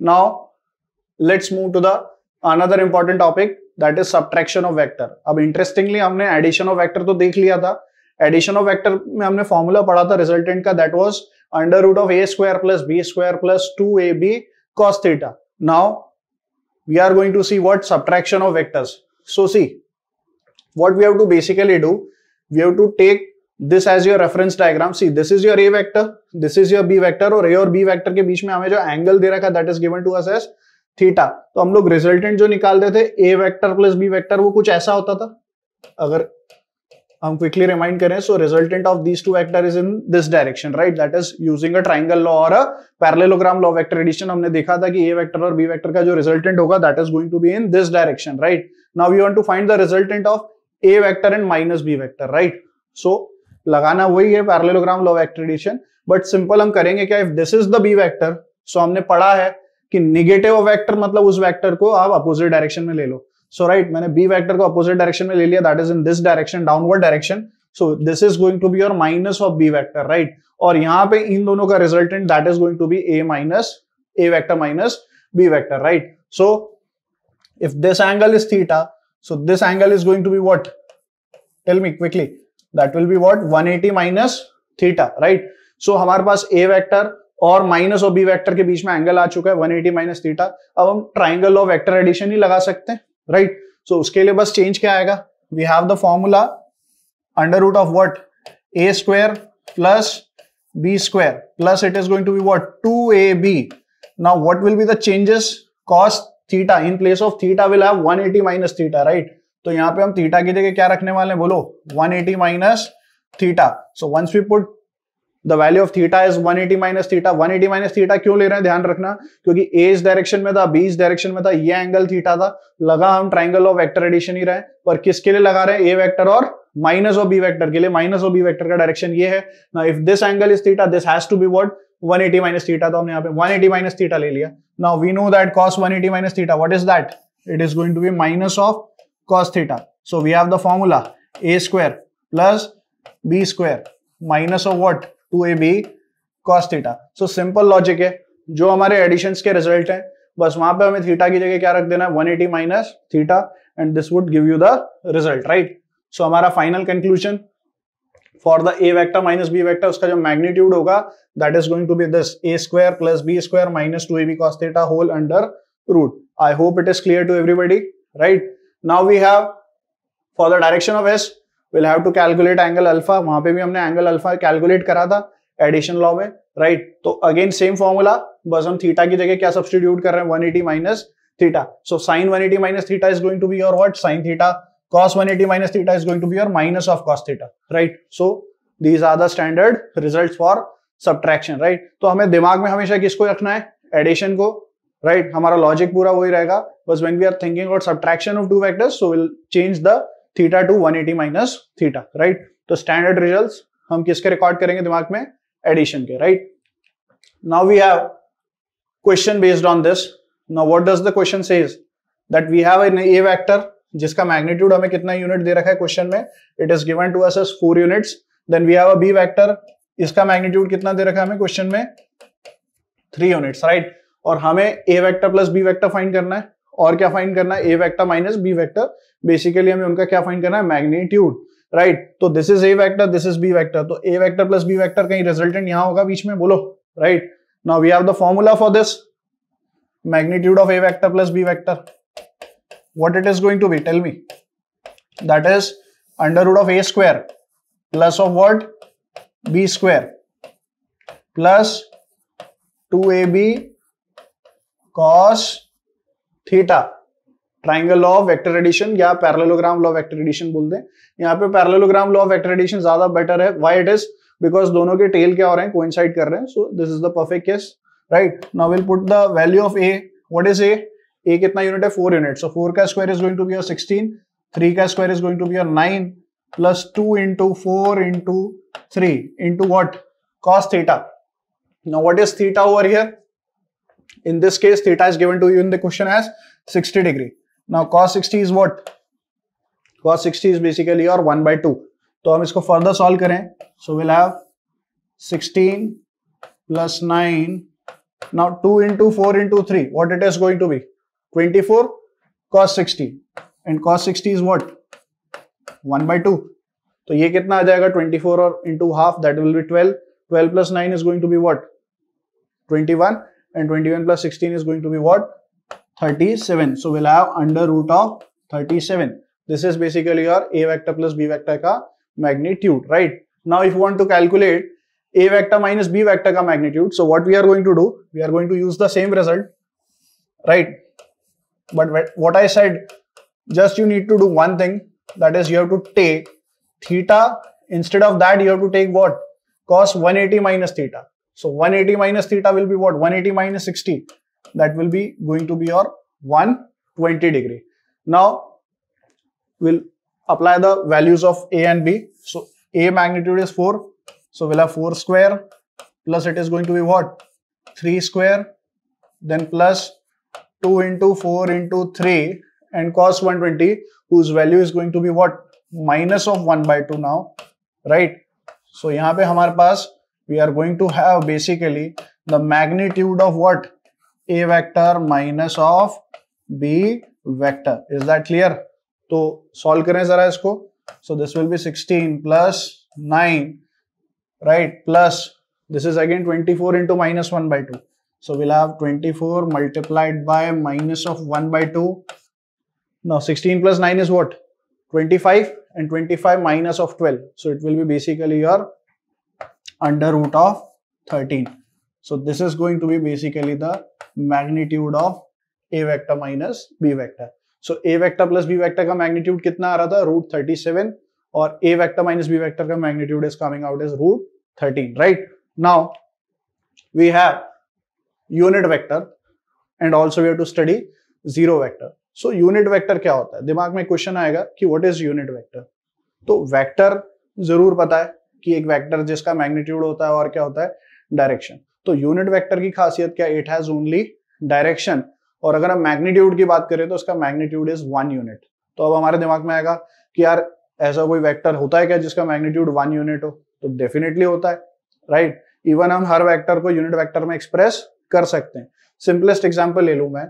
Now, let's move to the another important topic that is subtraction of vector. अब interestingly हमने addition of vector तो देख लिया था एडिशन ऑफ वेक्टर में हमने फॉर्मूला पढ़ा था रिजल्टेंट का that was under root of A square plus B square plus two cos theta. Now we are going to see what subtraction of vectors. So see, what we have to basically do, we have to take this as your reference diagram see this is your A vector this is your B vector और A और B vector के बीच में हमें जो angle दे रखा that is given to us as theta तो हम लोग रिजल्टेंट जो निकालते थे A vector plus B vector वो कुछ ऐसा होता था अगर हम क्विकली रिमाइंड करें so resultant of these two vector is in this direction right that is using a triangle law और पैरेललोग्राम लॉ वेक्टर एडिशन हमने देखा था कि ए वेक्टर और बी वेक्टर का जो रिजल्टेंट होगा that is going to be in this direction right now we want to find the resultant of A vector and minus B vector right so लगाना वही है parallelogram law of addition but simple हम करेंगे क्या if this is the B vector so हमने पढ़ा है कि निगेटिव ऑफ वेक्टर मतलब उस वेक्टर को आप अपोजिट डायरेक्शन में ले लो सो so, राइट right, मैंने बी वेक्टर को अपोजिट डायरेक्शन में ले लिया that is in this direction downward direction so this is going to be your minus of B vector right और यहां पे इन दोनों का resultant that is going to be A minus A vector minus B vector right so if this angle is theta So this angle is going to be what? Tell me quickly. That will be what? 180 minus theta right so हमारे पास a vector और minus और B vector के बीच में angle आ चुका है 180 eighty minus theta अब हम ट्राइंगल ऑफ वेक्टर एडिशन ही लगा सकते हैं राइट सो उसके लिए बस चेंज क्या आएगा we have the formula under root of what A square plus B square plus it is going to be what two A B now what will be the changes cos theta in place of theta will है 180 minus theta right तो यहाँ पे हम theta की जगह क्या रखने वाले हैं बोलो 180 eighty minus theta so once we put the value of theta is 180 eighty minus theta one eighty minus theta क्यों ले रहे हैं ध्यान रखना क्योंकि ए इस डायरेक्शन में था बी इस डायरेक्शन में था ये एंगल थीटा था लगा हम ट्राइंगल ऑफ वेक्टर एडिशन ही रहे पर किसके लिए लगा रहे हैं ए वेक्टर और माइनस ऑफ बी वेक्टर के लिए माइनस ऑफ बी वेक्टर का डायरेक्शन ये है ना if this angle is theta this has to be what 180 eighty minus theta तो हमने यहाँ पे 180 एटी माइनस थीटा ले लिया now we know that cos 180 eighty minus theta what is that it is going to be minus of cos theta so we have the formula A square plus B square minus of what two A B cos theta so simple logic है जो हमारे addition के result है बस वहां पे हमें theta की जगह क्या रख देना है 180 eighty minus theta and this would give you the result right so हमारा final conclusion for the A vector minus B vector उसका जो मैग्नीट्यूड होगा that is going to be this A square plus B square minus two A B cos theta whole under root I hope it is clear to everybody right now we have for the direction of us will have to calculate angle alpha वहां पे भी हमने angle alpha calculate करा था addition law में right right? तो again same formula बस हम थीटा की जगह क्या सब्सटीट्यूट कर रहे हैं 180 minus theta so sine 180 minus theta is going to be your what sine theta cos 180 minus theta is going to be your minus of cos theta right so these are the standard results for subtraction right तो हमें दिमाग में हमेशा किसको रखना है addition को right right? हमारा लॉजिक पूरा वही रहेगा बस when we are thinking about subtraction of two vectors so will change the theta to 180 minus theta right तो स्टैंडर्ड रिजल्ट्स हम किसके रिकॉर्ड करेंगे दिमाग में एडिशन के right now we have question based on this now what does the question says that we have an A vector जिसका magnitude हमें कितना यूनिट दे रखा है क्वेश्चन में it is given to us as four units then we have a B vector इसका magnitude कितना दे रखा है हमें क्वेश्चन में थ्री यूनिट्स राइट और हमें A vector plus B vector find करना है और क्या फाइंड करना है A vector minus B vector basically हमें उनका क्या फाइंड करना है मैग्नीट्यूड राइट तो this is A vector this is B vector तो A vector plus B vector कहीं रिजल्टेंट यहां होगा बीच में बोलो right now we have the formula for this magnitude of A vector plus B vector what it is going to be tell me that is under root of a square plus of what b square plus 2ab cos theta triangle law of vector addition या parallelogram law vector addition बोलते हैं यहाँ पे parallelogram law vector addition ज्यादा better है why it is because दोनों के tell क्या हो रहे हैं कोइंसाइड कर रहे हैं so this is the perfect case right now will put the value of A what is A A कितना यूनिट है फोर यूनिट सो फोर का square is going to be your sixteen three का square is going to be your nine plus two into four into three into what cos theta no what is theta over here in this case theta is given to you in the question as sixty degree now cos sixty is what cos sixty is basically और one by two तो हम इसको further solve करें so will have sixteen plus nine now two into four into three what it is going to be 24 cos 60 and cos 60 is what? 1 by 2 So, ये कितना आ जाएगा 24 और into half that will be 12 12 plus 9 is going to be what 21 and 21 plus 16 is going to be what 37 so we'll have under root of 37 this is basically your a vector plus b vector ka magnitude right now if you want to calculate a vector minus b vector ka magnitude so what we are going to do we are going to use the same result right but what I said, just you need to do one thing. That is, you have to take theta. Instead of that, you have to take what? Cos 180 minus theta. So 180 minus theta will be what? 180 minus 60. That will be going to be your 120 degree. Now, we'll apply the values of A and B. So A magnitude is 4. So we'll have 4 square plus it is going to be what? 3 square then plus 2 into 4 into 3 and cos 120 whose value is going to be what minus of 1 by 2 now right so यहाँ पे हमारे we are going to have basically the magnitude of what a vector minus of b vector is that clear So solve करें जरा इसको so this will be 16 plus 9 right plus this is again 24 into minus 1 by 2 so we'll have 24 multiplied by minus of 1 by 2. Now 16 plus 9 is what? 25 and 25 minus of 12. So it will be basically your under root of 13. So this is going to be basically the magnitude of a vector minus b vector. So a vector plus b vector का magnitude कितना आ रहा था? root 37 और a vector minus b vector का magnitude is coming out as root 13, right? Now we have unit vector and also we have to study zero vector so unit vector क्या होता है दिमाग में क्वेश्चन आएगा कि व्हाट इज यूनिट वेक्टर तो vector जरूर पता है कि एक वेक्टर जिसका मैग्नीट्यूड होता है और क्या होता है डायरेक्शन तो यूनिट वेक्टर की खासियत क्या इट हैज ओनली डायरेक्शन और अगर हम मैग्नीट्यूड की बात करें तो उसका मैग्नीट्यूड इज वन यूनिट तो अब हमारे दिमाग में आएगा कि यार ऐसा कोई वेक्टर होता है क्या जिसका मैग्नीट्यूड वन यूनिट हो तो डेफिनेटली होता है राइट right? इवन हम हर वेक्टर को यूनिट वेक्टर में एक्सप्रेस कर सकते हैं सिंपलेस्ट एग्जाम्पल ले लू मैं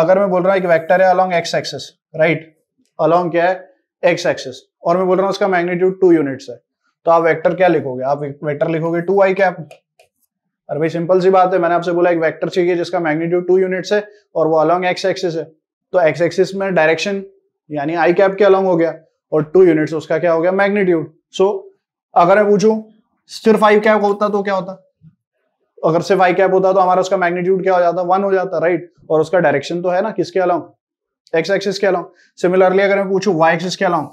अगर मैं बोल रहा हूँ एक वैक्टर है along x axis right along क्या है एक्स एक्सेस और मैं बोल रहा हूँ उसका मैग्नीट्यूड टू यूनिट्स है तो आप वेक्टर क्या लिखोगे आप वेक्टर लिखोगे टू आई कैप और भाई सिंपल सी बात है मैंने आपसे बोला एक वेक्टर चाहिए जिसका मैग्नीट्यूड टू यूनिट्स है और वो अलॉन्ग एक्स एक्सिस है तो एक्स एक्सिस में डायरेक्शन यानी आई कैप के अलॉन्ग हो गया और टू यूनिट्स उसका क्या हो गया मैग्नीट्यूड सो so, अगर मैं पूछू सिर्फ आई कैप होता तो क्या होता अगर सिर्फ आई कैप होता तो हमारा उसका मैग्नीट्यूड क्या हो जाता वन हो जाता राइट और उसका डायरेक्शन तो है ना किसके अलाउ एक्स एक्सिस के अलाउ सिमिलरली अगर मैं पूछू वाई एक्सिस के अलाउ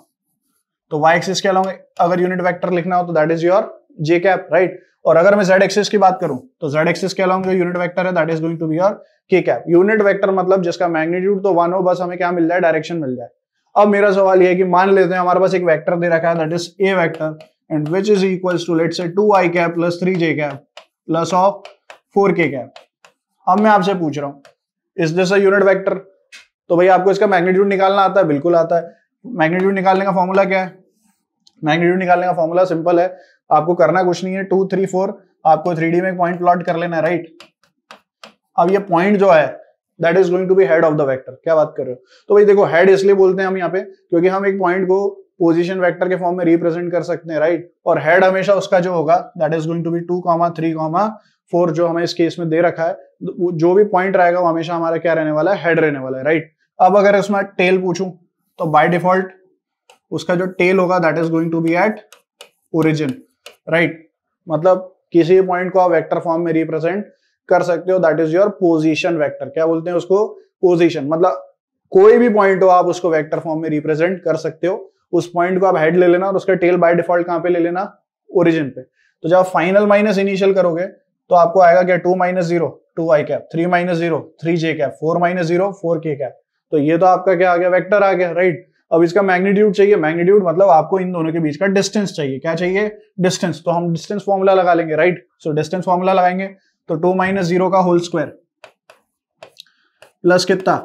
तो वाई एक्सिस के अलाउ अगर यूनिट वैक्टर लिखना हो तो that is your j cap right और अगर मैं जेड एक्सिस की बात करूं तो जेड एक्सिस के अलाउ जो यूनिट वैक्टर है that is going to be your k cap unit vector मतलब जिसका मैग्नीट्यूड तो वन हो बस हमें क्या मिल जाए डायरेक्शन मिल जाए अब मेरा सवाल यह है कि मान लेते हैं हमारे पास एक वैक्टर दे रखा है that is a vector and which is equal to let say two i cap plus three j cap plus of four k cap अब मैं आपसे पूछ रहा हूं इस दिस यूनिट वेक्टर तो भाई आपको इसका मैग्नीट्यूड निकालना आता है बिल्कुल आता है मैग्नीट्यूड निकालने का फॉर्मूला क्या है मैग्नीट्यूड निकालने का फॉर्मूला सिंपल है आपको करना कुछ नहीं है टू थ्री फोर आपको थ्री में पॉइंट प्लॉट कर लेना है राइट अब ये पॉइंट जो है that is going to be head of the vector क्या बात कर रहे हो तो भाई देखो हेड इसलिए बोलते हैं हम यहाँ पे क्योंकि हम एक पॉइंट को पोजिशन वैक्टर के फॉर्म में रिप्रेजेंट कर सकते हैं राइट और हेड हमेशा उसका जो होगा that is going to be two comma three comma four जो हमें इस केस में दे रखा है जो भी पॉइंट रहेगा वो हमेशा हमारा क्या रहने वाला है हेड रहने वाला है राइट अब अगर इसमें टेल पूछूं तो बाय डिफॉल्ट उसका जो टेल होगा that is going to be at origin right मतलब किसी पॉइंट को आप वेक्टर फॉर्म में रिप्रेजेंट कर सकते हो that is your position vector क्या बोलते हैं उसको पोजिशन मतलब कोई भी पॉइंट हो आप उसको वैक्टर फॉर्म में रिप्रेजेंट कर सकते हो उस पॉइंट को आप हेड ले लेना और उसका टेल बाय डिफॉल्ट कहां पे ले लेना ओरिजिन पे तो जब फाइनल माइनस इनिशियल करोगे तो आपको आएगा क्या two minus zero two i cap three minus zero three j cap four minus zero four k cap तो ये तो आपका क्या आ गया वेक्टर आ गया राइट अब इसका मैग्नीट्यूड चाहिए मैग्नीट्यूड मतलब आपको इन दोनों के बीच का डिस्टेंस चाहिए क्या चाहिए डिस्टेंस तो हम डिस्टेंस फॉर्मूला लगा लेंगे राइट सो डिस्टेंस फॉर्मूला लगाएंगे तो टू माइनस जीरो का होल स्क्वायर प्लस कितना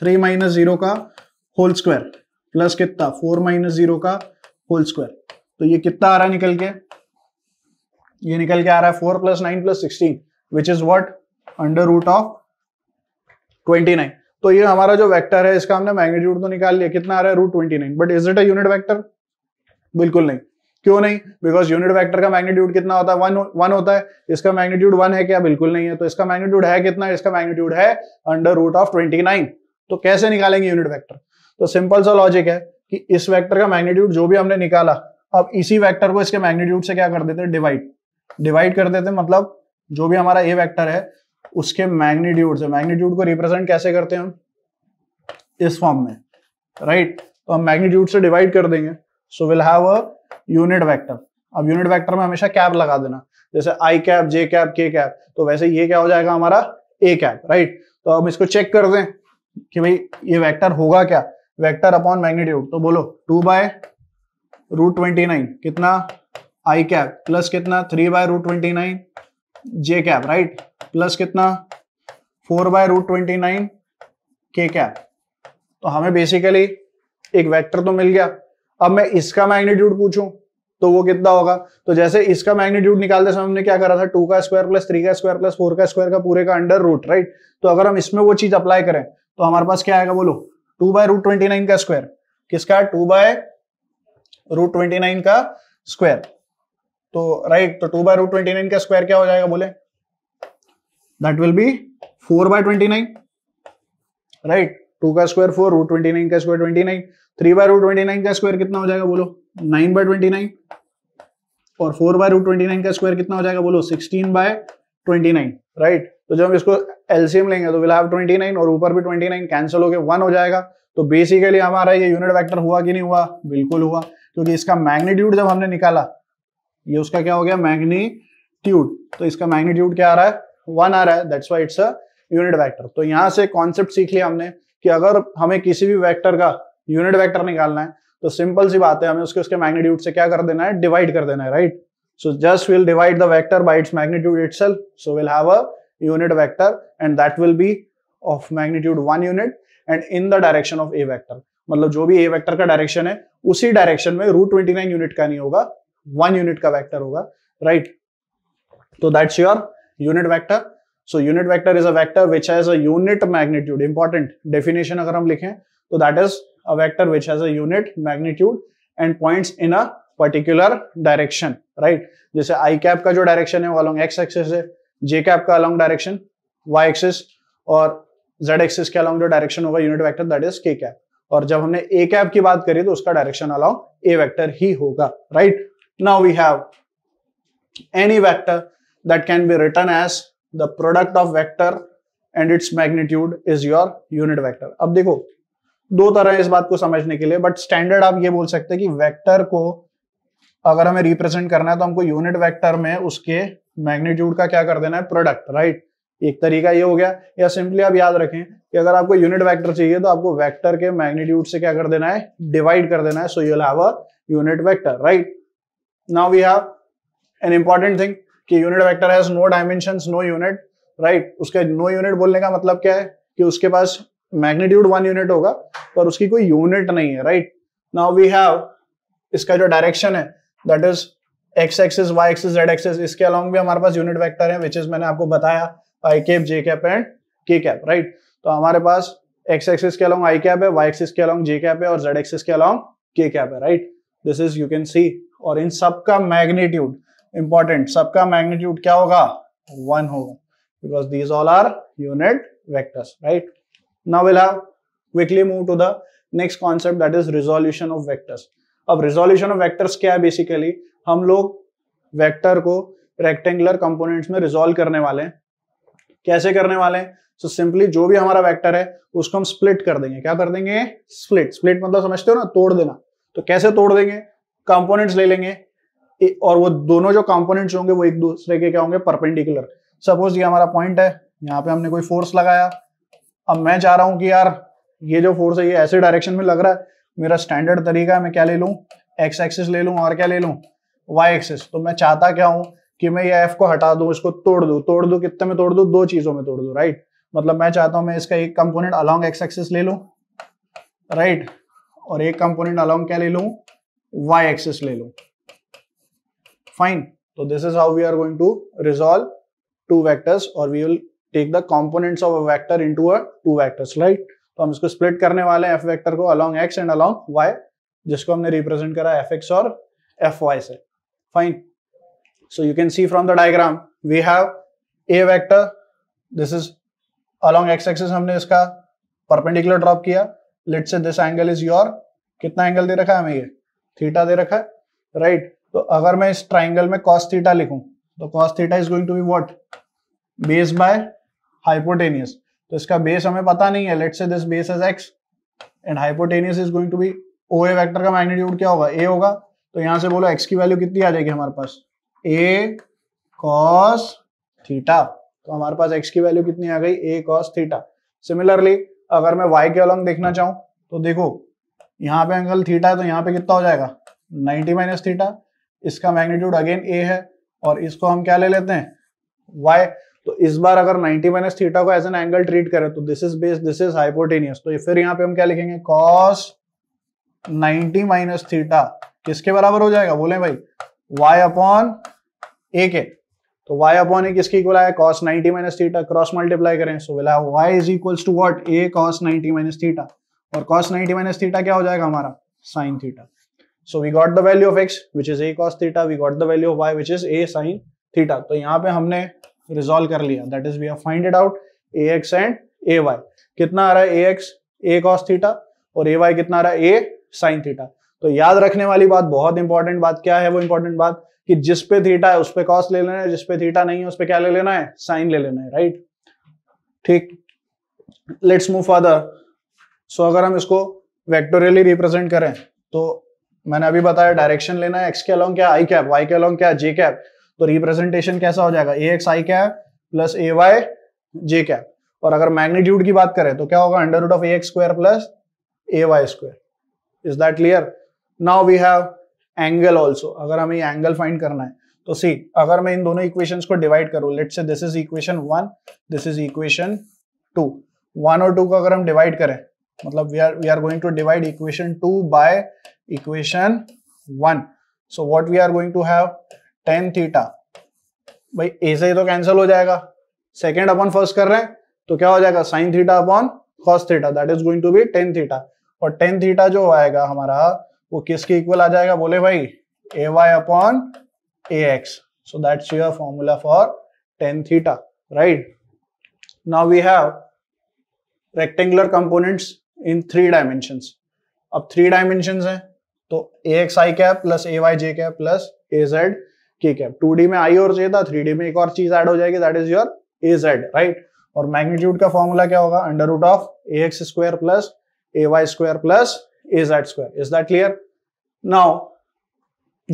थ्री माइनस जीरो का होल स्क्वायर प्लस कितना फोर माइनस जीरो का होल स्क्वायर तो ये कितना आ रहा निकल के ये निकल के आ रहा है four plus nine plus sixteen which is what under root of twenty nine तो ये हमारा जो वेक्टर है इसका हमने मैग्नीट्यूड तो निकाल लिया कितना आ रहा है root twenty nine but is it a vector बिल्कुल नहीं क्यों नहीं बिकॉज यूनिट वैक्टर का मैग्नीट्यूड कितना होता है वन वन होता है इसका मैग्नीट्यूड वन है क्या बिल्कुल नहीं है तो इसका मैग्नीट्यूड है कितना इसका मैग्नीट्यूड है under root of twenty nine तो कैसे निकालेंगे यूनिट वैक्टर तो सिंपल सा लॉजिक है कि इस वेक्टर का मैग्नीट्यूड जो भी हमने निकाला अब इसी वेक्टर को इसके मैग्नीट्यूड से क्या कर देते हैं डिवाइड डिवाइड कर देते मतलब जो भी हमारा ए वैक्टर है उसके मैग्नीट्यूड से मैग्नीट्यूड को रिप्रेजेंट कैसे करते हैं हम इस फॉर्म में राइट तो हम मैग्नीट्यूड से डिवाइड कर देंगे so will have a unit vector अब यूनिट वेक्टर में हमेशा कैप लगा देना जैसे i cap j cap k cap तो वैसे ये क्या हो जाएगा हमारा ए कैप राइट तो हम इसको चेक कर दें कि भाई ये वेक्टर होगा क्या वेक्टर अपॉन मैग्नीट्यूड तो बोलो two by root twenty nine कितना आई कैप प्लस कितना three by root twenty nine j cap right plus कितना four by root twenty nine k cap तो हमें बेसिकली एक वेक्टर तो मिल गया अब मैं इसका मैग्नीट्यूड पूछूं तो वो कितना होगा तो जैसे इसका मैग्नीट्यूड निकालते समय हमने क्या करा था टू का स्क्वायर प्लस थ्री का स्क्वायर प्लस फोर का स्क्वायर का पूरे का अंडर रूट राइट तो अगर हम इसमें वो चीज अप्लाई करें तो हमारे पास क्या आएगा बोलो two by root twenty nine का स्क्वायर किसका two by root twenty nine का स्क्वायर तो राइट तो two by root twenty nine का स्क्वायर क्या हो जाएगा बोले that will be four by twenty nine right two का square four root twenty nine का square twenty nine three by root twenty nine का स्क्वायर कितना हो जाएगा बोलो नाइन बाय ट्वेंटी नाइन और four by root twenty nine का square कितना हो जाएगा बोलो sixteen by twenty nine right तो जब हम इसको एलसीएम लेंगे तो विल हैव 29 और ऊपर भी 29 कैंसिल होकर वन हो जाएगा तो बेसिकली हमारा ये यूनिट वेक्टर हुआ कि नहीं हुआ बिल्कुल हुआ क्योंकि इसका मैग्नीट्यूड जब हमने निकाला ये उसका क्या हो गया मैग्नीट्यूड तो इसका मैग्नीट्यूड क्या आ रहा है वन आ रहा है that's why it's a unit vector तो यहाँ से कॉन्सेप्ट सीख लिया हमने कि अगर हमें किसी भी वैक्टर का यूनिट वैक्टर निकालना है तो सिंपल सी बात है हमें उसके उसके मैग्नीट्यूड से क्या कर देना है डिवाइड कर देना है right so just we'll divide the vector by its magnitude it so will have a unit vector and that will be of magnitude one unit and in the direction of a vector मतलब जो भी a vector का direction है उसी direction में root twenty nine unit का नहीं होगा वन यूनिट का वेक्टर होगा राइट तो that's your unit vector so unit vector is a vector which has a unit magnitude important definition अगर हम लिखें तो that is a vector which has a unit magnitude and points in a particular direction right जैसे i cap का जो direction है वो along x axis है जे कैप का अलॉन्ग डायरेक्शन वाई एक्सिस और जेड एक्सिस के अलॉन्ग जो डायरेक्शन होगा unit vector that is k cap और जब हमने ए कैप की बात करी तो उसका डायरेक्शन अलॉन्ग ए वेक्टर ही होगा right now we have any vector that can be written as the product of vector and its magnitude is your unit vector अब देखो दो तरह इस बात को समझने के लिए बट स्टैंडर्ड आप ये बोल सकते हैं कि वेक्टर को तो अगर हमें रिप्रेजेंट करना है तो हमको यूनिट वेक्टर में उसके मैग्नीट्यूड का क्या कर देना है प्रोडक्ट राइट एक तरीका ये हो गया या सिंपली आप याद रखें कि अगर आपको यूनिट वेक्टर चाहिए तो आपको वेक्टर के मैग्नीट्यूड से क्या कर देना है डिवाइड कर देना है so you'll have a unit vector right now we have an important thing कि unit vector has no dimension no unit right उसके नो यूनिट बोलने का मतलब क्या है कि उसके पास मैग्नीट्यूड वन यूनिट होगा पर उसकी कोई यूनिट नहीं है राइट नाउ वी हैव इसका जो डायरेक्शन है that is x axis y axis z axis इसके अलॉन्ग भी हमारे पास यूनिट वैक्टर है विच इज मैंने आपको बताया i cap j cap and k cap right तो हमारे पास एक्स एक्सिस के अलॉन्ग आई कैप है वाई एक्सिस के अलॉन्ग जे कैप है और जेड एक्सिस के अलॉन्ग के कैप है right this is you can see और इन सबका मैग्नीट्यूड इंपॉर्टेंट सबका मैग्नीट्यूड क्या होगा वन होगा because these all are unit vectors right now we'll have quickly move to the next concept that is resolution of vectors अब resolution of vectors क्या है बेसिकली हम लोग वेक्टर को रेक्टेंगुलर कंपोनेंट्स में रिजोल्व करने वाले हैं कैसे करने वाले हैं सो so सिंपली जो भी हमारा वेक्टर है उसको हम स्प्लिट कर देंगे क्या कर देंगे स्प्लिट स्प्लिट मतलब समझते हो ना तोड़ देना तो कैसे तोड़ देंगे कंपोनेंट्स ले लेंगे और वो दोनों जो कंपोनेंट्स होंगे वो एक दूसरे के क्या होंगे परपेंडिकुलर सपोज ये हमारा पॉइंट है यहाँ पे हमने कोई फोर्स लगाया अब मैं चाह रहा हूं कि यार ये जो फोर्स है ये ऐसे डायरेक्शन में लग रहा है मेरा स्टैंडर्ड तरीका है मैं क्या ले लूँ एक्स एक्सिस ले लूँ और क्या ले लूँ वाई एक्सिस तो मैं चाहता क्या हूँ कि मैं ये एफ को हटा दूँ इसको तोड़ दूँ तोड़ दूँ कितने में तोड़ दूँ दो चीज़ों में तोड़ दूँ राइट मतलब मैं चाहता हूँ मैं इसका एक कंपोनेंट अलॉन्ग एक्स एक्सिस ले लूँ राइट और एक कंपोनेंट अलॉन्ग क्या ले लूँ वाई एक्सिस ले लूँ फाइन तो this is how we are going to resolve vectors और we will take the components of a vector into a two vectors right तो हम इसको स्प्लिट करने वाले हैं एफ वेक्टर को along x and along y जिसको हमने रिप्रेजेंट करा एफ एक्स और एफ वाई से fine so you can see from the diagram we have a vector this is along x axis हमने इसका परपेंडिकुलर ड्रॉप किया let say this angle is your कितना angle दे रखा है हमें ये थीटा दे रखा है राइट right. तो अगर मैं इस ट्राइंगल में कॉस थीटा लिखूं तो cos theta is going to be what base by hypotenuse तो इसका बेस हमें पता नहीं है let say this base is x and hypotenuse is going to be O A vector का मैग्नीट्यूड क्या होगा ए होगा तो यहां से बोलो एक्स की वैल्यू कितनी आ जाएगी हमारे पास ए कॉस थीटा तो हमारे पास एक्स की वैल्यू कितनी आ गई ए कॉस थीटा सिमिलरली अगर मैं वाई के अलॉन्ग देखना चाहूं तो देखो यहाँ पे एंगल थीटा है तो यहाँ पे कितना हो जाएगा 90 माइनस थीटा इसका मैग्नीट्यूड अगेन ए है और इसको हम क्या ले लेते हैं वाई तो इस बार अगर 90 माइनस थीटा को एज एन एंगल ट्रीट करें तो this is base this is hypotenuse तो फिर यहाँ पे हम क्या लिखेंगे कॉस 90 माइनस थीटा किसके बराबर हो जाएगा बोले भाई वाई अपॉन ए के तो वाई अपॉन ए किसके इक्वल आया cos 90 minus theta cross multiply करें सो बोला y is equals to what A cos ninety minus theta और कॉस नाइनटी माइनस थीटा क्या हो जाएगा हमारा sine theta so we got the value of x which is A cos theta we got the value of y which is A sine theta तो यहाँ पे हमने resolve कर लिया that is we have find it out A x and A y कितना आ रहा है A x A cos theta और ए वाई कितना आ रहा है ए साइन थीटा तो याद रखने वाली बात बहुत इंपॉर्टेंट बात क्या है वो इंपॉर्टेंट बात कि जिस पे थीटा है उस पे कॉस ले लेना है जिस पे थीटा नहीं है उस पे क्या ले लेना है साइन ले लेना है राइट ठीक लेट्स मूव फर्दर सो अगर हम इसको वेक्टोरियली रिप्रेजेंट करें तो मैंने अभी बताया डायरेक्शन लेना है एक्स के अलॉन्ग क्या आई कैप वाई के अलॉन्ग क्या जे कैप तो रिप्रेजेंटेशन कैसा हो जाएगा ए एक्स आई क्या है प्लस ए वाई जे क्या और अगर मैग्नीट्यूड की बात करें तो क्या होगा under root of A x square plus A y square is that clear now we have angle also अगर हमें एंगल फाइंड करना है तो सी अगर मैं इन दोनों इक्वेशन को डिवाइड करूं let say this is equation one this is equation two one और टू को अगर हम डिवाइड करें मतलब we are we are going to divide equation two by equation one so what we are going to have tan theta by A से तो cancel हो जाएगा सेकेंड अपॉन फर्स्ट कर रहे हैं तो क्या हो जाएगा sine theta upon cos theta that is going to be tan theta और टेन थीटा जो आएगा हमारा वो किसके इक्वल आ जाएगा बोले भाई a y upon a x so that's your formula for ten theta right now we have rectangular components in three dimension अब थ्री डायमेंशन है तो a x i cap plus A y j cap plus a z k cap two में i और जे था three में एक और चीज एड हो जाएगी that is your a z right और मैग्नीट्यूड का फॉर्मूला क्या होगा under root of A x square plus A y square plus a z square is that clear now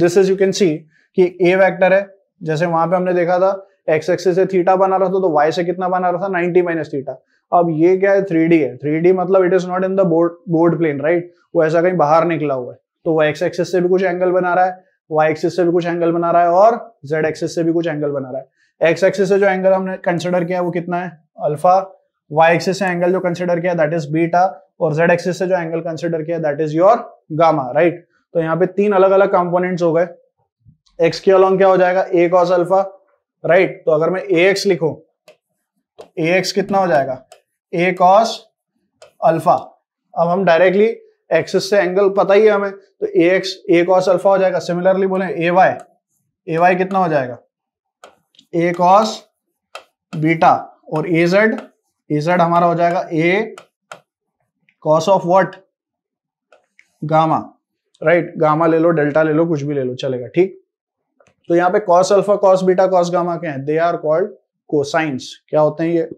this is you can see कि ए vector है जैसे वहां पे हमने देखा था एक्स एक्सिस से थीटा बना रहा था तो वाई से कितना बना रहा था 90 माइनस थीटा अब ये क्या है थ्री है थ्री मतलब it is not in the board board plane right वो ऐसा कहीं बाहर निकला हुआ है तो वो एक्स एक्सिस से भी कुछ एंगल बना रहा है वाई एक्सेस से भी कुछ एंगल बना रहा है और जेड एक्सेस से भी कुछ एंगल बना रहा है एक्स एक्सेस से जो एंगल हमने कंसिडर किया वो कितना है अल्फा वाई एक्सेस से एंगल जो कंसिडर किया दैट इज बीटा और जेड एक्सेस से जो एंगल कंसिडर किया that is your gamma right तो यहाँ पे तीन अलग अलग कंपोनेंट्स हो गए एक्स के अलॉन्ग क्या हो जाएगा ए कॉस अल्फा राइट तो अगर मैं ए एक्स लिखू तो ए एक्स कितना हो जाएगा ए कॉस अल्फा अब हम डायरेक्टली एक्सिस से एंगल पता ही है हमें तो a x A cos alpha हो जाएगा सिमिलरली बोले ए वाई ए वाई कितना हो जाएगा ए कॉस बीटा और ए जेड ए जेड हमारा हो जाएगा a cos of what gamma right gamma ले लो डेल्टा ले लो कुछ भी ले लो चलेगा ठीक तो यहाँ पे cos alpha cos beta cos gamma क्या है दे आर कॉल्ड कोसाइंस क्या होते हैं ये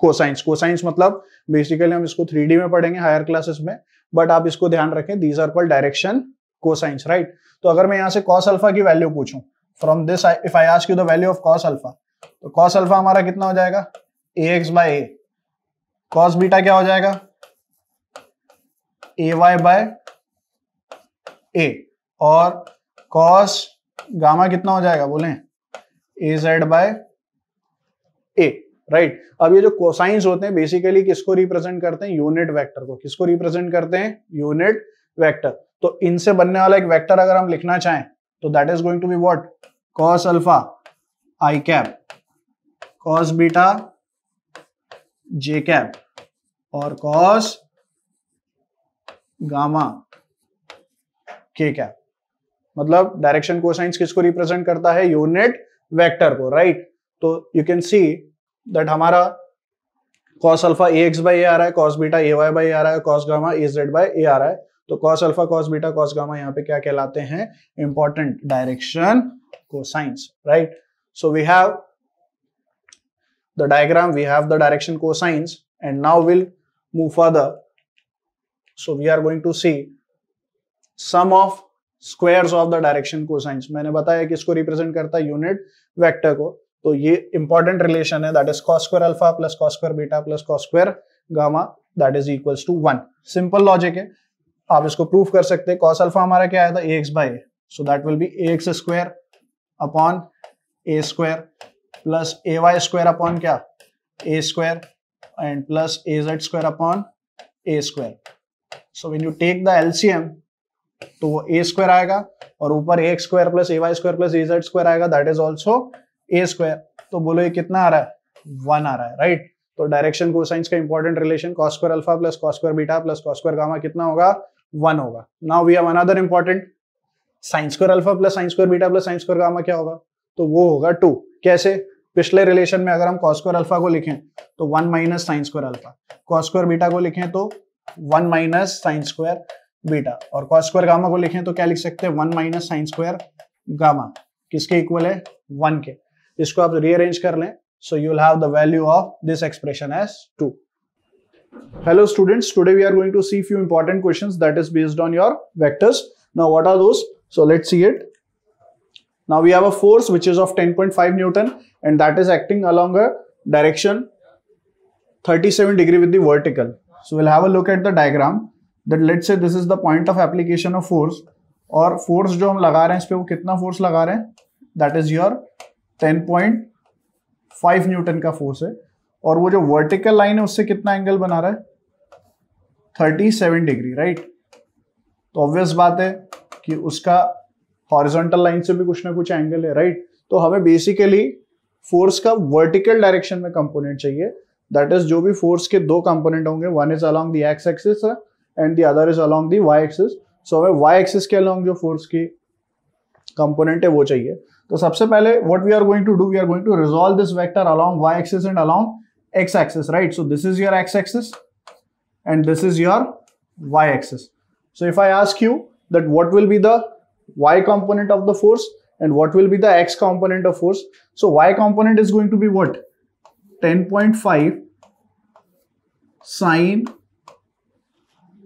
कोसाइंस कोसाइंस मतलब बेसिकली हम इसको थ्री में पढ़ेंगे हायर क्लासेस में बट आप इसको ध्यान रखें these are call direction cosines right तो अगर मैं यहां से कॉस अल्फा की वैल्यू पूछूं from this if I ask you the value of cos alpha तो कॉस अल्फा हमारा कितना हो जाएगा a x by a cos beta क्या हो जाएगा ए वाई बाय ए और कॉस गामा कितना हो जाएगा बोले a z by a right right. अब ये जो कोसाइंस होते हैं बेसिकली किसको रिप्रेजेंट करते हैं यूनिट वेक्टर को किसको रिप्रेजेंट करते हैं यूनिट वेक्टर तो इनसे बनने वाला एक वेक्टर अगर हम लिखना चाहें तो that is going to be what cos alpha i cap cos beta j cap और कॉस गामा के कैप मतलब डायरेक्शन कोसाइंस किसको रिप्रेजेंट करता है यूनिट वेक्टर को राइट right? तो यू कैन सी दैट हमारा cos alpha a x by a आ रहा है cos beta a y by आ रहा है cos gamma a z by a आ रहा है तो cos alpha cos beta cos gamma यहाँ पे क्या कहलाते हैं important direction cosines right so we have the diagram we have the direction cosines and now we'll move further so we are going to see sum of squares of the direction cosines मैंने बताया कि इसको represent करता है unit vector को तो ये important relation है that is cos cos square alpha plus cos cos square beta plus cos cos square gamma that is equals to one simple logic है आप इसको प्रूफ कर सकते हैं कॉस अल्फा हमारा क्या आया था a x by so that will be x square upon a square plus A y square upon क्या a square and plus a z square upon a square so when you take the LCM तो वो a square आएगा और ऊपर a square plus A y square plus a z square आएगा that is also a square तो बोलो ये कितना आ रहा है वन आ रहा है राइट तो डायरेक्शन को साइंस का important relation cos square alpha plus cos square beta plus cos square gamma कितना होगा वन होगा now we have another important sine square alpha plus sine square beta plus sine square gamma क्या होगा तो वो होगा to कैसे पिछले रिलेशन में अगर हम कॉस स्क्वायर अल्फा को लिखें तो one minus sine square alpha cos square beta को लिखें तो one minus sine square beta और कॉस स्क्वायर गामा को लिखें तो क्या लिख सकते हैं one minus sine square gamma किसके इक्वल है वन के इसको आप रीअरेंज कर लें so you'll have the value of this expression as 2 hello students today we are going to see few important questions that is based on your vectors now what are those so let's see it now we have a force which is of 10.5 newton and that is acting along a direction 37 degree with the vertical so we'll have a look at the diagram that let's say this is the point of application of force और force जो हम लगा रहे हैं इस पे वो कितना फोर्स लगा रहे हैं that is your ten point five newton का फोर्स है और वो जो वर्टिकल लाइन है उससे कितना एंगल बना रहा है थर्टी सेवन डिग्री राइट तो ऑब्वियस बात है कि उसका हॉरिजॉन्टल लाइन से भी कुछ ना कुछ एंगल है राइट तो हमें बेसिकली फोर्स का वर्टिकल डायरेक्शन में कंपोनेंट चाहिए दैट इज जो भी फोर्स के दो कंपोनेंट होंगे one is along the x axis and the other is along the y axis so हमें वाई एक्सिस के अलॉन्ग जो फोर्स की कंपोनेंट है वो चाहिए तो सबसे what we are going to do, we are going to resolve this vector along y-axis and along x-axis, right? So, this is your x-axis, and this is your y-axis. So if I ask you that what will be the y component of the force and what will be the x component of force. So y component is going to be what? 10.5 sine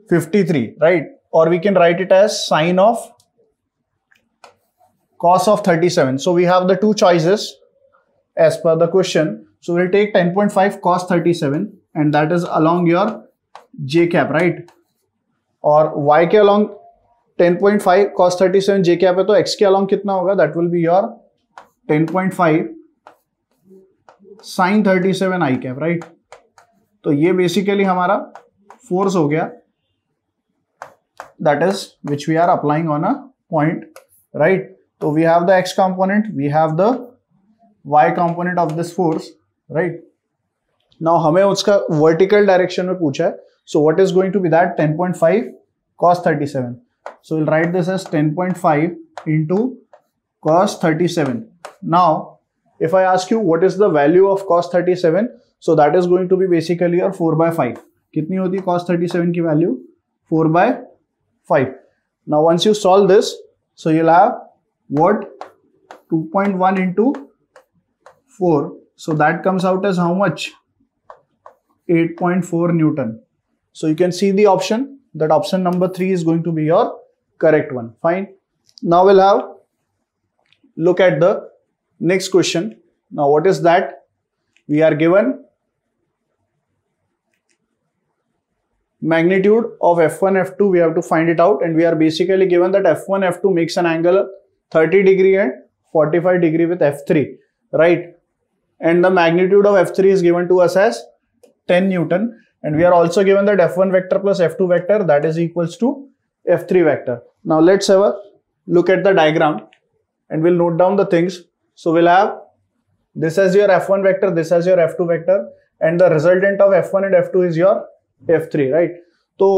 53, right? Or we can write it as sine of cos of 37. So we have the two choices as per the question. So we'll take 10.5 cos 37 and that is along your j cap, right? Or y k along 10.5 cos 37 j cap so तो along कितना होगा? That will be your 10.5 sin 37 i cap, right? So ये basically hamara force हो That is which we are applying on a point, right? So we have the x component, we have the y component of this force, right? Now हमें उसका vertical direction में पूछा है. So what is going to be that 10.5 cos 37. So we'll write this as 10.5 into cos 37. Now if I ask you what is the value of cos 37, so that is going to be basically your 4 by 5. कितनी होती cos 37 की value? 4 by 5. Now once you solve this, so you'll have what 2.1 into 4 so that comes out as how much 8.4 newton so you can see the option that option number 3 is going to be your correct one fine now we'll have look at the next question now what is that we are given magnitude of f1 f2 we have to find it out and we are basically given that f1 f2 makes an angle 30 degree and 45 degree with F3, right? And the magnitude of F3 is given to us as 10 Newton. And we are also given that F1 vector plus F2 vector that is equals to F3 vector. Now let's have a look at the diagram and we'll note down the things. So we'll have this as your F1 vector, this as your F2 vector and the resultant of F1 and F2 is your F3, right? So,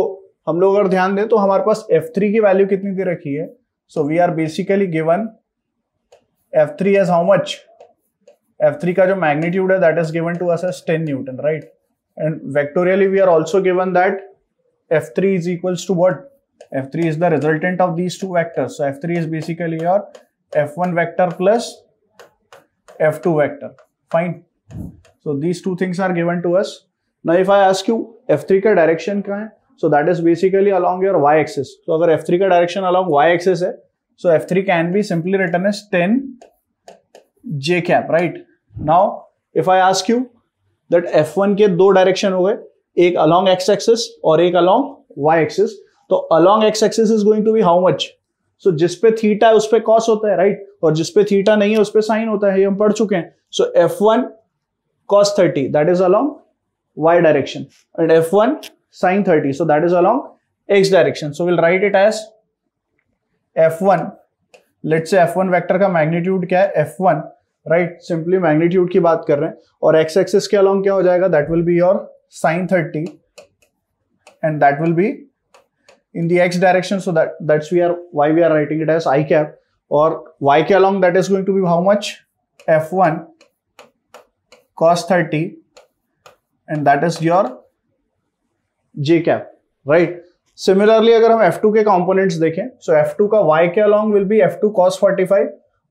हम लोग अगर ध्यान दें तो हमारे पास F3 की value कितनी दे रखी है So we are basically given F3 as how much? F3 का जो magnitude है that is given to us as 10 Newton, right? And vectorially we are also given that F3 is equals to what? F3 is the resultant of these two vectors. So F3 is basically your F1 vector plus F2 vector. Fine. So these two things are given to us. Now if I ask you F3 का direction क्या है? So that is basically along your y axis तो अगर F3 का direction along y axis है so f F3 can be simply written as ten j cap right now if I ask you that F1 के दो direction हो गए एक along x axis और एक अलॉन्ग वाई एक्सेस तो along x axis is going to be how much so जिस पे थीटा है उस पे कॉस होता है राइट right? और जिस पे थीटा नहीं है उस पे साइन होता है ये हम पढ़ चुके हैं so f one cos thirty that is along y direction and f one sine 30. So that is along x direction. So we'll write it as f1. Let's say f1 vector का magnitude क्या F f1 right? Simply magnitude की बात कर रहे हैं x axis के along क्या हो जाएगा that will be your sine 30 and that will be in the x direction so that that's we are why we are writing it as i cap or y k along that is going to be how much f1 cos 30 and that is your j cap right similarly अगर हम F2 के components देखें सो so F2 का y के along will be F2 cos 45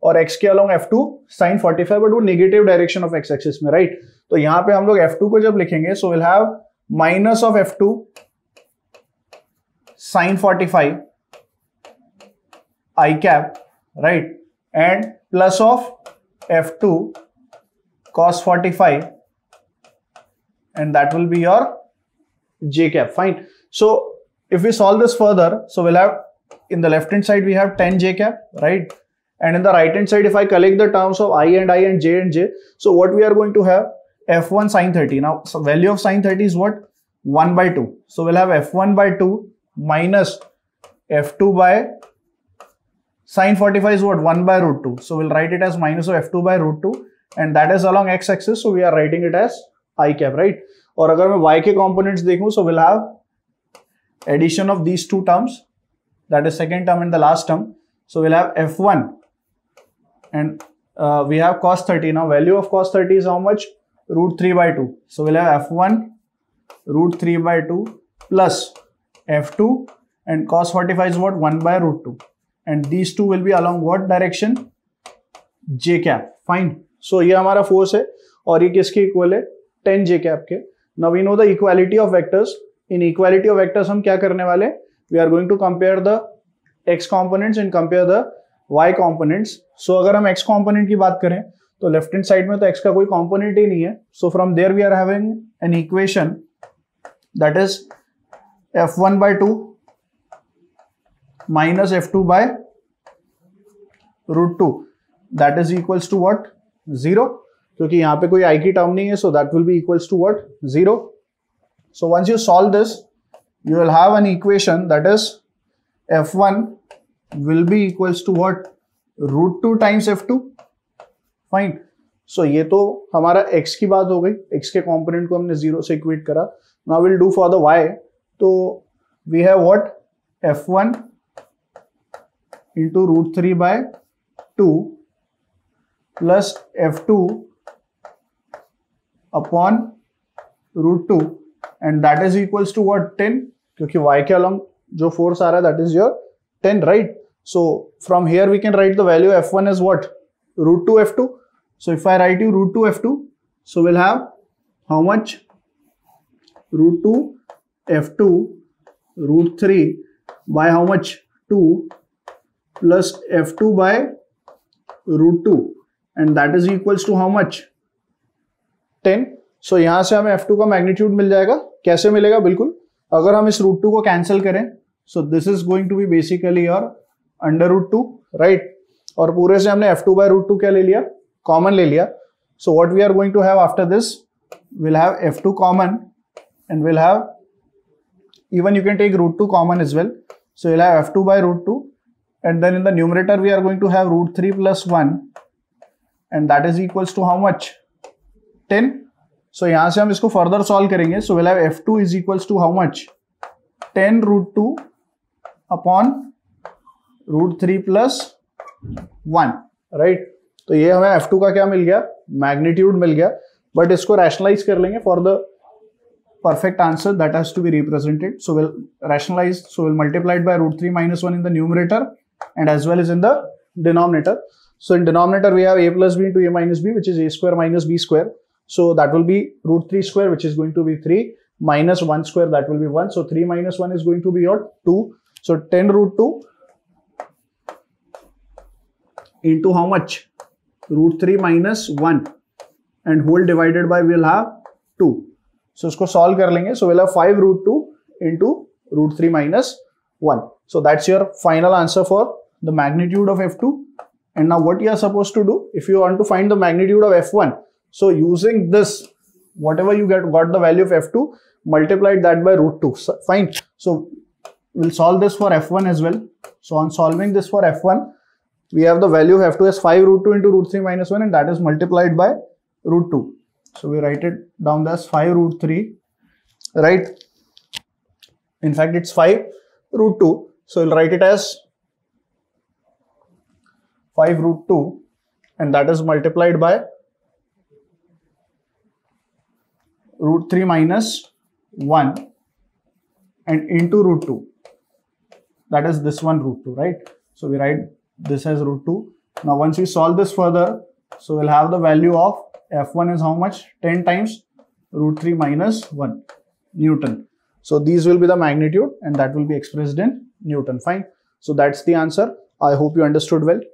और x के along F2 sin 45 but वो negative direction of x axis में राइट right? तो यहां पे हम लोग F2 को जब लिखेंगे so will have minus of F2 sin 45 i cap right and plus of F2 cos 45 and that will be your j cap fine so if we solve this further so we'll have in the left hand side we have 10 j cap right and in the right hand side if i collect the terms of i and i and j and j so what we are going to have f1 sine 30 now so value of sine 30 is what 1 by 2 so we'll have f1 by 2 minus f2 by sine 45 is what 1 by root 2 so we'll write it as minus of f2 by root 2 and that is along x axis so we are writing it as i cap right और अगर मैं Y के component देखू so will have addition of these two terms that is second term and the last term so will have f one and we have cos thirty ना value of cos thirty is how much root three by two so will have f one root three by two plus f two and cos forty five is what one by root two and these two will be along what direction j cap fine so ये हमारा force है और ये किसके equal है ten j cap के now we know the equality of vectors in equality of vectors हम क्या करने वाले we are going to compare the x components and compare the y components so अगर हम एक्स कॉम्पोनेंट की बात करें तो लेफ्ट हैंड साइड में तो एक्स का कोई कॉम्पोनेंट ही नहीं है so from there we are having an equation that is f one by two minus f two by root two that is equals to what zero क्योंकि यहां पे कोई आई की टर्म नहीं है so that will be equals to what zero so once you solve this you will have an equation that is f one will be be to to root two times F two fine so ये तो हमारा x की बात हो गई x के component को हमने जीरो से इक्वेट करा ना will do for the y तो we have what one into root three by two plus f two upon root 2 and that is equals to what 10 because y along jo force area that is your 10 right so from here we can write the value f1 is what root 2 f2 so if i write you root 2 f2 so we'll have how much root 2 f2 root 3 by how much 2 plus f2 by root 2 and that is equals to how much ten so यहां से हमें F2 का magnitude मिल जाएगा कैसे मिलेगा बिल्कुल अगर हम इस रूट टू को कैंसिल करें so this is going to be basically और अंडर रूट टू राइट और पूरे से हमने f two by root two क्या ले लिया कॉमन ले लिया so what we are going to have after this will have f two common and will have even you can take root two common is well so will have f two by root two and then in the numerator we are going to have root three plus one and that is equals to how much ten so यहां से हम इसको further solve करेंगे so will f two is equal to how much ten root two upon root three plus one right तो ये हमें F two का क्या मिल गया मैग्नीट्यूड मिल गया बट इसको रैशनलाइज कर लेंगे for the perfect answer that has to be represented so will rationalize so will multiplied by root three minus one in the numerator and as well is in the denominator so in denominator we have a plus b to a minus b which is a square minus b square So that will be root 3 square, which is going to be 3 minus 1 square, that will be 1. So 3 minus 1 is going to be your 2. So 10 root 2 into how much? Root 3 minus 1 and whole divided by we'll have 2. So let's solve कर So we'll have 5 root 2 into root 3 minus 1. So that's your final answer for the magnitude of F2. And now what you are supposed to do if you want to find the magnitude of F1 so using this, whatever you get, got the value of F2, multiplied that by root 2. So, fine. So we'll solve this for F1 as well. So on solving this for F1, we have the value of F2 as 5 root 2 into root 3 minus 1 and that is multiplied by root 2. So we write it down as 5 root 3, right? In fact, it's 5 root 2. So we'll write it as 5 root 2 and that is multiplied by root 3 minus 1 and into root 2 that is this one root 2 right so we write this as root 2 now once we solve this further so we'll have the value of f1 is how much 10 times root 3 minus 1 newton so these will be the magnitude and that will be expressed in newton fine so that's the answer i hope you understood well